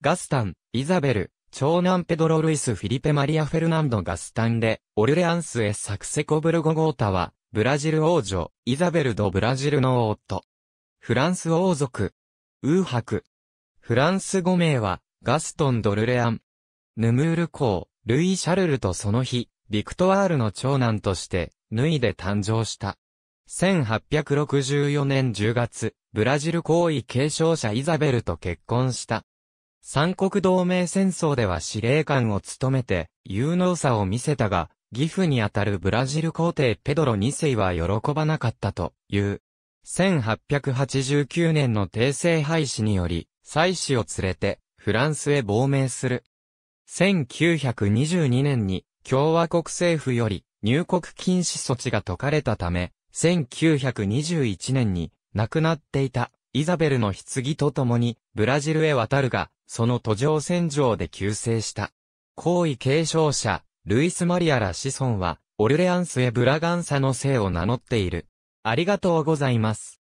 ガスタン、イザベル、長男ペドロ・ルイス・フィリペ・マリア・フェルナンド・ガスタンで、オルレアンス・エ・サクセコブルゴ・ゴータは、ブラジル王女、イザベル・ド・ブラジルの夫。フランス王族、ウーハク。フランス語名は、ガストン・ドルレアン。ヌムール公、ルイ・シャルルとその日、ビクトワールの長男として、ヌイで誕生した。1864年10月、ブラジル皇位継承者イザベルと結婚した。三国同盟戦争では司令官を務めて、有能さを見せたが、義父にあたるブラジル皇帝ペドロ2世は喜ばなかったという。1889年の帝政廃止により、妻子を連れて、フランスへ亡命する。1922年に、共和国政府より、入国禁止措置が解かれたため、1921年に、亡くなっていた、イザベルの棺と共に、ブラジルへ渡るが、その途上戦場で急逝した。皇位継承者、ルイス・マリアら子孫は、オルレアンスへブラガンサの姓を名乗っている。ありがとうございます。